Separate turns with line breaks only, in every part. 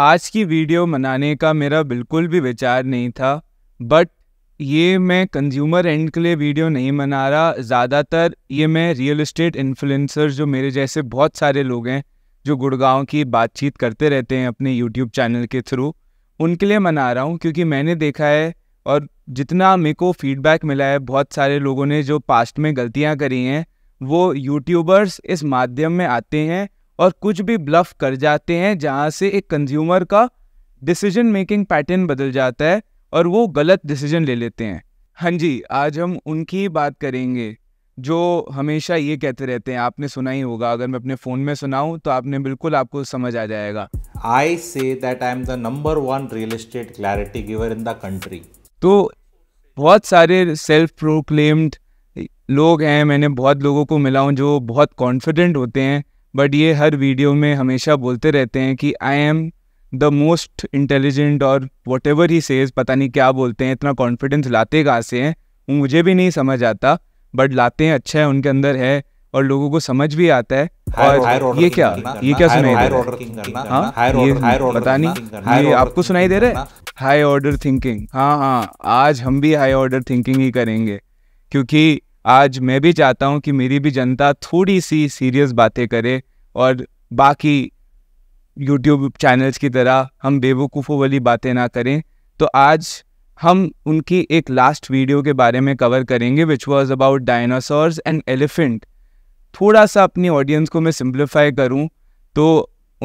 आज की वीडियो बनाने का मेरा बिल्कुल भी विचार नहीं था बट ये मैं कंज्यूमर एंड के लिए वीडियो नहीं बना रहा ज़्यादातर ये मैं रियल इस्टेट इन्फ्लुएंसर जो मेरे जैसे बहुत सारे लोग हैं जो गुड़गांव की बातचीत करते रहते हैं अपने यूट्यूब चैनल के थ्रू उनके लिए मना रहा हूँ क्योंकि मैंने देखा है और जितना मेरे को फीडबैक मिला है बहुत सारे लोगों ने जो पास्ट में गलतियाँ करी हैं वो यूट्यूबर्स इस माध्यम में आते हैं और कुछ भी ब्लफ कर जाते हैं जहाँ से एक कंज्यूमर का डिसीजन मेकिंग पैटर्न बदल जाता है और वो गलत डिसीजन ले लेते हैं हाँ जी आज हम उनकी ही बात करेंगे जो हमेशा ये कहते रहते हैं आपने सुना ही होगा अगर मैं अपने फ़ोन में सुनाऊँ तो आपने बिल्कुल आपको समझ आ जाएगा I say that I am the number one real estate clarity giver in the country तो बहुत सारे सेल्फ प्रोक्लेम्ड लोग हैं मैंने बहुत लोगों को मिला हूँ जो बहुत कॉन्फिडेंट होते हैं बट ये हर वीडियो में हमेशा बोलते रहते हैं कि I am the most intelligent और वट एवर ही सेज पता नहीं क्या बोलते हैं इतना कॉन्फिडेंस लाते कहाँ से हैं वो मुझे भी नहीं समझ आता बट लाते हैं अच्छा है उनके अंदर है और लोगों को समझ भी आता है और ये क्या ये क्या सुनाई दे
रहा है हाँ? पता नहीं ये आपको सुनाई दे रहा
है हाई ऑर्डर थिंकिंग हाँ हाँ आज हम भी हाई ऑर्डर थिंकिंग ही करेंगे क्योंकि आज मैं भी चाहता हूँ कि मेरी भी जनता थोड़ी सी सीरियस बातें करे और बाकी यूट्यूब चैनल्स की तरह हम बेवकूफ़ों वाली बातें ना करें तो आज हम उनकी एक लास्ट वीडियो के बारे में कवर करेंगे which was about dinosaurs and elephant थोड़ा सा अपनी ऑडियंस को मैं सिंप्लीफाई करूँ तो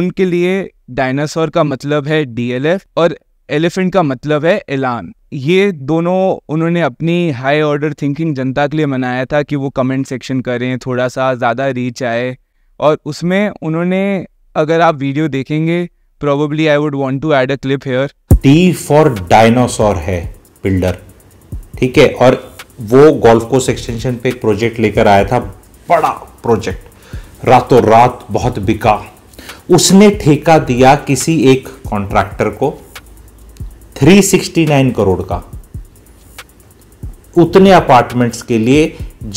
उनके लिए डायनासोर का मतलब है डीएलएफ और एलिफेंट का मतलब है एलान ये दोनों उन्होंने अपनी हाई ऑर्डर थिंकिंग जनता के लिए मनाया था कि वो कमेंट सेक्शन करें थोड़ा सा ज़्यादा रीच आए और उसमें उन्होंने अगर आप वीडियो देखेंगे probably I would want to add a clip here
T for dinosaur है बिल्डर ठीक है और वो गोल्फ कोर्स एक्सटेंशन पे एक प्रोजेक्ट लेकर आया था बड़ा प्रोजेक्ट रातों रात बहुत बिका उसने ठेका दिया किसी एक कॉन्ट्रैक्टर को 369 करोड़ का उतने अपार्टमेंट्स के लिए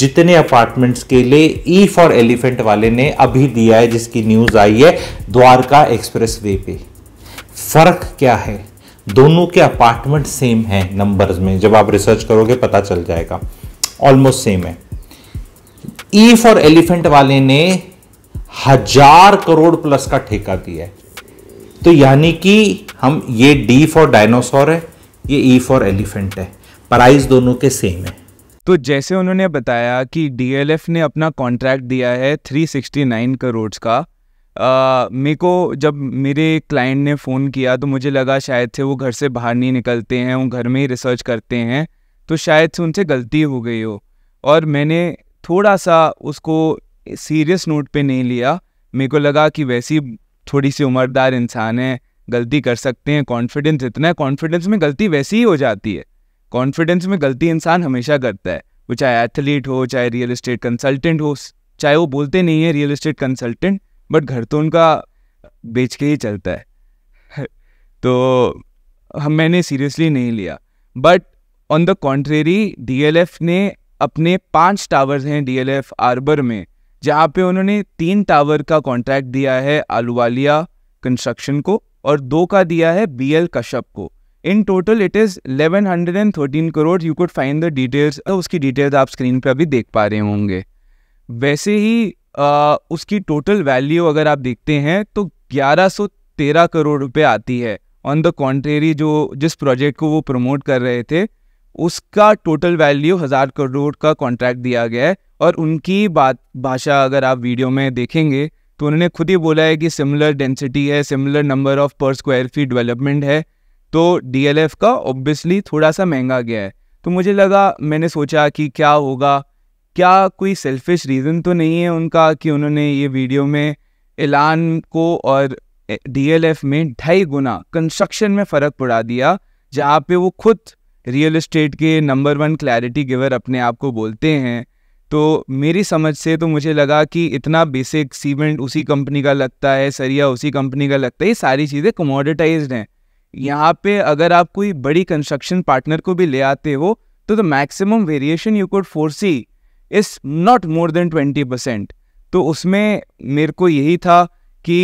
जितने अपार्टमेंट्स के लिए ई फॉर एलिफेंट वाले ने अभी दिया है जिसकी न्यूज आई है द्वारका एक्सप्रेस वे पे फर्क क्या है दोनों के अपार्टमेंट सेम हैं नंबर्स में जब आप रिसर्च करोगे पता चल जाएगा ऑलमोस्ट सेम है ई फॉर एलिफेंट वाले ने हजार करोड़ प्लस का ठेका दिया है तो यानी कि हम ये डी फॉर डायनासोर है ये ई फॉर एलिफेंट है प्राइस दोनों के सेम है
तो जैसे उन्होंने बताया कि डीएलएफ ने अपना कॉन्ट्रैक्ट दिया है 369 करोड़ का मे मेरे को जब मेरे क्लाइंट ने फ़ोन किया तो मुझे लगा शायद से वो घर से बाहर नहीं निकलते हैं वो घर में ही रिसर्च करते हैं तो शायद से उनसे गलती हो गई हो और मैंने थोड़ा सा उसको सीरियस नोट पे नहीं लिया मेरे को लगा कि वैसी थोड़ी सी उम्रदार इंसान है गलती कर सकते हैं कॉन्फिडेंस इतना है कॉन्फिडेंस में गलती वैसी ही हो जाती है कॉन्फिडेंस में गलती इंसान हमेशा करता है वो चाहे एथलीट हो चाहे रियल इस्टेट कंसल्टेंट हो चाहे वो बोलते नहीं है रियल इस्टेट कंसल्टेंट बट घर तो उनका बेच के ही चलता है तो हम मैंने सीरियसली नहीं लिया but on the contrary D ने अपने पांच टावर्स हैं डी आर्बर में जहाँ पे उन्होंने तीन टावर का कॉन्ट्रैक्ट दिया है आलूवालिया कंस्ट्रक्शन को और दो का दिया है बी एल कश्यप को in total it is eleven hundred and thirteen crore you could find the details उसकी डिटेल्स आप स्क्रीन पे अभी देख पा रहे होंगे वैसे ही आ, उसकी टोटल वैल्यू अगर आप देखते हैं तो ग्यारह तेरह करोड़ रुपए आती है ऑन द कॉन्ट्रेरी जो जिस प्रोजेक्ट को वो प्रमोट कर रहे थे उसका टोटल वैल्यू हज़ार करोड़ का कॉन्ट्रैक्ट दिया गया है और उनकी बात भाषा अगर आप वीडियो में देखेंगे तो उन्होंने खुद ही बोला है कि सिमिलर डेंसिटी है similar number of per square feet development है तो डीएलएफ का ऑब्वियसली थोड़ा सा महंगा गया है तो मुझे लगा मैंने सोचा कि क्या होगा क्या कोई सेल्फिश रीज़न तो नहीं है उनका कि उन्होंने ये वीडियो में ऐलान को और डीएलएफ में ढाई गुना कंस्ट्रक्शन में फ़र्क पड़ा दिया जहाँ पे वो खुद रियल इस्टेट के नंबर वन क्लैरिटी गिवर अपने आप को बोलते हैं तो मेरी समझ से तो मुझे लगा कि इतना बेसिक सीमेंट उसी कंपनी का लगता है सरिया उसी कंपनी का लगता है ये सारी चीज़ें कमोडिटाइज हैं यहाँ पे अगर आप कोई बड़ी कंस्ट्रक्शन पार्टनर को भी ले आते हो तो the maximum variation you could foresee is not more than twenty percent तो उसमें मेरे को यही था कि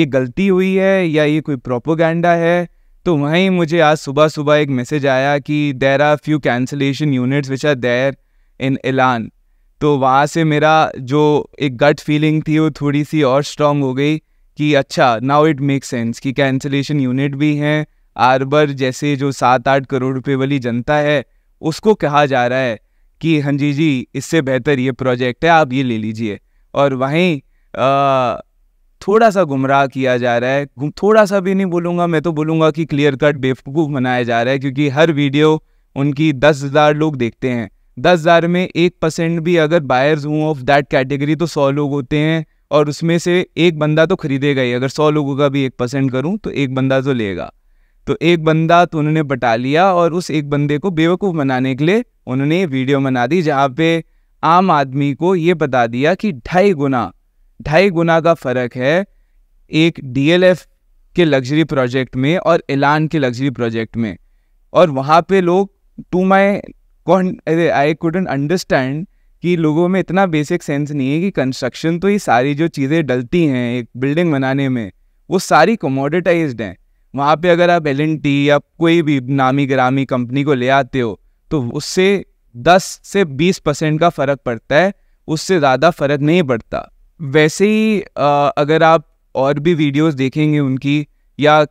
ये गलती हुई है या ये कोई प्रोपोगंडा है तो वहीं मुझे आज सुबह सुबह एक मैसेज आया कि there are few cancellation units which are there in Elan तो वहाँ से मेरा जो एक गट फीलिंग थी वो थोड़ी सी और स्ट्रांग हो गई कि अच्छा नाउ इट मेक सेंस कि कैंसिलेशन यूनिट भी हैं आर्बर जैसे जो सात आठ करोड़ रुपये वाली जनता है उसको कहा जा रहा है कि हाँ जी जी इससे बेहतर ये प्रोजेक्ट है आप ये ले लीजिए और वहीं थोड़ा सा गुमराह किया जा रहा है थोड़ा सा भी नहीं बोलूँगा मैं तो बोलूँगा कि क्लियर कट बेवकूफ़ बनाया जा रहा है क्योंकि हर वीडियो उनकी दस हज़ार लोग देखते हैं दस हज़ार में एक परसेंट भी अगर बायर्स हों ऑफ दैट कैटेगरी तो सौ लोग होते हैं और उसमें से एक बंदा तो खरीदेगा ही अगर सौ लोगों का भी एक परसेंट करूँ तो एक बंदा तो लेगा तो एक बंदा तो उन्होंने बटा लिया और उस एक बंदे को बेवकूफ़ बनाने के लिए उन्होंने वीडियो बना दी जहाँ पे आम आदमी को ये बता दिया कि ढाई गुना ढाई गुना का फ़र्क है एक डी के लग्जरी प्रोजेक्ट में और एलान के लग्जरी प्रोजेक्ट में और वहाँ पे लोग टू माई कौन आई कुडेंट अंडरस्टैंड कि लोगों में इतना बेसिक सेंस नहीं है कि कंस्ट्रक्शन तो ये सारी जो चीज़ें डलती हैं एक बिल्डिंग बनाने में वो सारी कमोडिटाइज हैं वहाँ पे अगर आप एल या कोई भी नामी ग्रामी कंपनी को ले आते हो तो उससे 10 से 20 परसेंट का फ़र्क पड़ता है उससे ज़्यादा फ़र्क नहीं पड़ता वैसे ही अगर आप और भी वीडियोस देखेंगे उनकी या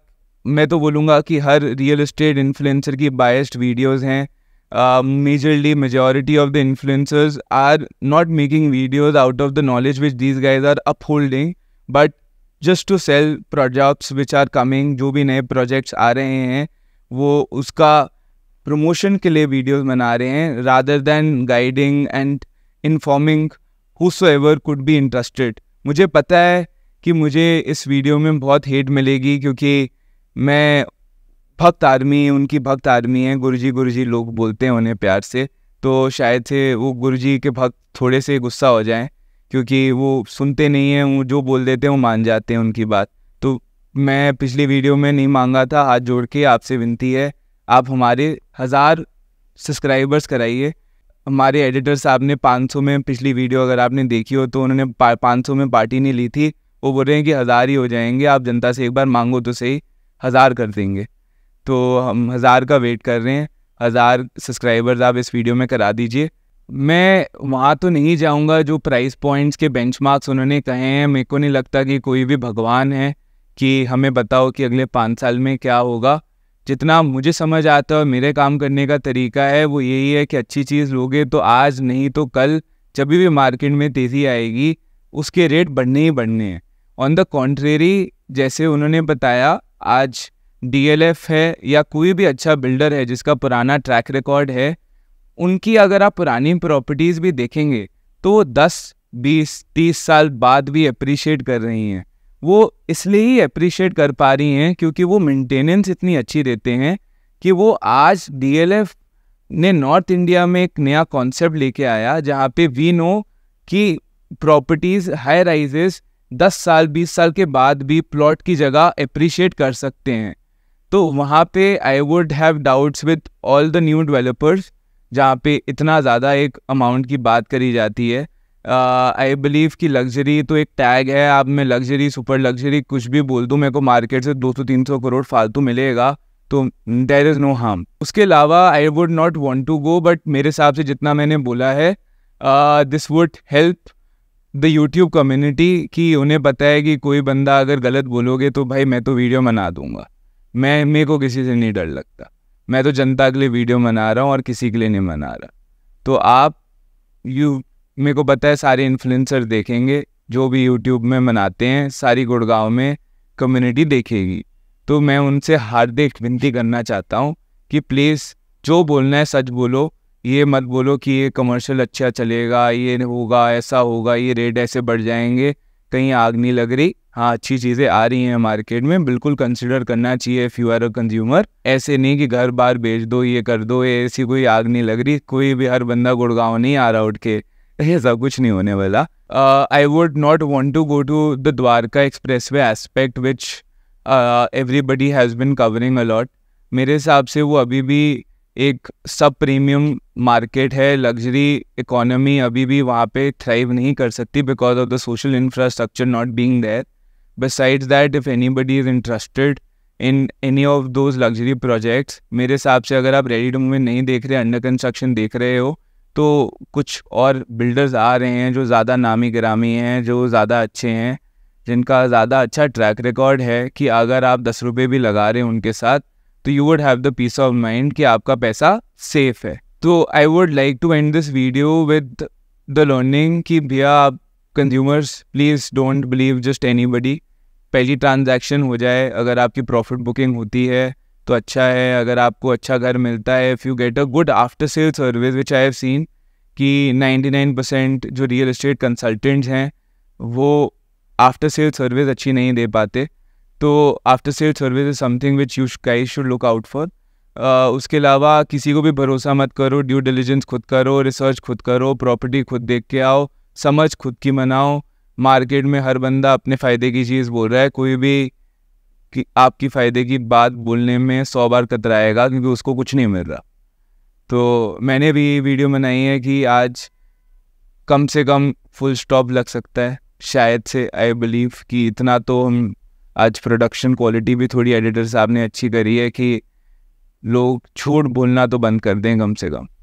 मैं तो बोलूँगा कि हर रियल इस्टेट इन्फ्लुएंसर की बायस्ड वीडियोस हैं uh, majorly majority of the influencers are not making videos out of the knowledge which these guys are upholding but just to sell projects which are coming जो भी नए projects आ रहे हैं वो उसका promotion के लिए videos बना रहे हैं rather than guiding and informing whosoever could be interested मुझे पता है कि मुझे इस वीडियो में बहुत हेट मिलेगी क्योंकि मैं भक्त आर्मी उनकी भक्त आर्मी है गुरुजी गुरुजी लोग बोलते हैं उन्हें प्यार से तो शायद से वो गुरुजी के भक्त थोड़े से गुस्सा हो जाएं क्योंकि वो सुनते नहीं हैं वो जो बोल देते हैं वो मान जाते हैं उनकी बात तो मैं पिछली वीडियो में नहीं मांगा था हाथ जोड़ के आपसे विनती है आप हमारे हज़ार सब्सक्राइबर्स कराइए हमारे एडिटर साहब ने 500 में पिछली वीडियो अगर आपने देखी हो तो उन्होंने 500 में पार्टी नहीं ली थी वो बोल रहे हैं कि हज़ार ही हो जाएंगे आप जनता से एक बार मांगो तो सही हज़ार कर देंगे तो हम हज़ार का वेट कर रहे हैं हज़ार सब्सक्राइबर्स आप इस वीडियो में करा दीजिए मैं वहाँ तो नहीं जाऊँगा जो प्राइस पॉइंट्स के बेंच उन्होंने कहे हैं मेरे को नहीं लगता कि कोई भी भगवान है कि हमें बताओ कि अगले पाँच साल में क्या होगा जितना मुझे समझ आता है मेरे काम करने का तरीका है वो यही है कि अच्छी चीज़ लोगे तो आज नहीं तो कल जब भी मार्केट में तेज़ी आएगी उसके रेट बढ़ने ही बढ़ने हैं ऑन द कॉन्ट्रेरी जैसे उन्होंने बताया आज डीएलएफ है या कोई भी अच्छा बिल्डर है जिसका पुराना ट्रैक रिकॉर्ड है उनकी अगर आप पुरानी प्रॉपर्टीज़ भी देखेंगे तो वो दस बीस तीस साल बाद भी अप्रिशिएट कर रही हैं वो इसलिए ही अप्रिशिएट कर पा रही हैं क्योंकि वो मेंटेनेंस इतनी अच्छी देते हैं कि वो आज डीएलएफ ने नॉर्थ इंडिया में एक नया कॉन्सेप्ट लेके आया जहाँ पे वी नो कि प्रॉपर्टीज़ हाई राइजेस दस साल बीस साल के बाद भी प्लॉट की जगह अप्रिशिएट कर सकते हैं तो वहाँ पे I would have doubts with all the new developers जहाँ पे इतना ज़्यादा एक अमाउंट की बात करी जाती है आई बिलीव कि लग्जरी तो एक टैग है आप मैं लग्जरी सुपर लग्जरी कुछ भी बोल दूँ मेरे को मार्केट से दो सौ तीन सौ करोड़ फालतू मिलेगा तो देर इज़ नो हार्म उसके अलावा I would not want to go but मेरे हिसाब से जितना मैंने बोला है this would help the YouTube community कि उन्हें पता है कि कोई बंदा अगर गलत बोलोगे तो भाई मैं तो वीडियो बना दूंगा मैं मेरे को किसी से नहीं डर लगता मैं तो जनता के लिए वीडियो मना रहा हूँ और किसी के लिए नहीं मना रहा तो आप यू मेरे को पता है सारे इन्फ्लुएंसर देखेंगे जो भी यूट्यूब में मनाते हैं सारी गुड़गांव में कम्युनिटी देखेगी तो मैं उनसे हार्दिक विनती करना चाहता हूँ कि प्लीज़ जो बोलना है सच बोलो ये मत बोलो कि ये कमर्शियल अच्छा चलेगा ये होगा ऐसा होगा ये रेट ऐसे बढ़ जाएंगे कहीं आग नहीं लग रही हाँ अच्छी चीज़ें आ रही हैं मार्केट में बिल्कुल कंसिडर करना चाहिए if you are a consumer ऐसे नहीं कि घर बार बेच दो ये कर दो ये ऐसी कोई आग नहीं लग रही कोई भी हर बंदा गुड़गांव नहीं आ रहा उठ के ऐसा कुछ नहीं होने वाला I would not want to go to the Dwarka expressway aspect which everybody has been covering a lot मेरे हिसाब से वो अभी भी एक सब प्रीमियम मार्केट है लग्जरी इकोनॉमी अभी भी वहाँ पे थ्राइव नहीं कर सकती because of the social infrastructure not being there that if anybody is interested in any of those luxury projects मेरे हिसाब से अगर आप रेडी टू मूवी नहीं देख रहे अंडर कंस्ट्रक्शन देख रहे हो तो कुछ और बिल्डर्स आ रहे हैं जो ज़्यादा नामी ग्रामी हैं जो ज़्यादा अच्छे हैं जिनका ज़्यादा अच्छा ट्रैक रिकॉर्ड है कि अगर आप दस रुपये भी लगा रहे हैं उनके साथ तो you would have the peace of mind कि आपका पैसा सेफ है तो I would like to end this video with the learning कि भैया आप consumers please don't believe just buddy पहली ट्रांजेक्शन हो जाए अगर आपकी प्रॉफिट बुकिंग होती है तो अच्छा है अगर आपको अच्छा घर मिलता है if you get a good after sale service which I have seen कि 99 परसेंट जो रियल इस्टेट कंसल्टेंट्स हैं वो आफ्टर सेल सर्विस अच्छी नहीं दे पाते तो after sale service is something which you guys should look out for उसके अलावा किसी को भी भरोसा मत करो ड्यू डिलीजेंस खुद करो रिसर्च खुद करो प्रॉपर्टी खुद देख के आओ समझ खुद की मनाओ मार्केट में हर बंदा अपने फ़ायदे की चीज़ बोल रहा है कोई भी कि आपकी फ़ायदे की बात बोलने में सौ बार कतराएगा क्योंकि उसको कुछ नहीं मिल रहा तो मैंने भी ये वीडियो बनाई है कि आज कम से कम फुल स्टॉप लग सकता है शायद से आई बिलीव कि इतना तो हम आज प्रोडक्शन क्वालिटी भी थोड़ी एडिटर साहब ने अच्छी करी है कि लोग छूट बोलना तो बंद कर दें कम से कम